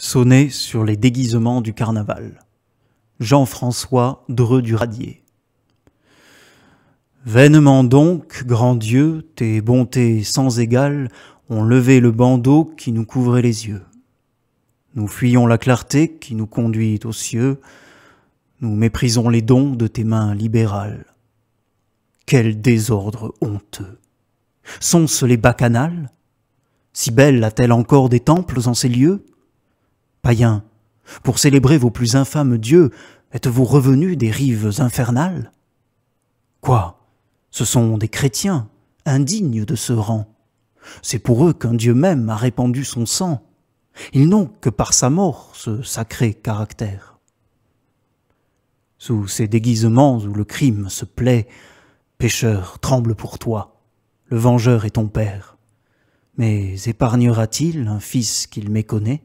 sonnait sur les déguisements du carnaval. Jean-François Dreux du Radier. Vainement donc, grand Dieu, tes bontés sans égale ont levé le bandeau qui nous couvrait les yeux. Nous fuyons la clarté qui nous conduit aux cieux, nous méprisons les dons de tes mains libérales. Quel désordre honteux Sont-ce les bacchanales Si belle a-t-elle encore des temples en ces lieux païens, pour célébrer vos plus infâmes dieux, êtes-vous revenus des rives infernales Quoi Ce sont des chrétiens, indignes de ce rang. C'est pour eux qu'un Dieu même a répandu son sang. Ils n'ont que par sa mort ce sacré caractère. Sous ces déguisements où le crime se plaît, pécheur, tremble pour toi, le vengeur est ton père. Mais épargnera-t-il un fils qu'il méconnaît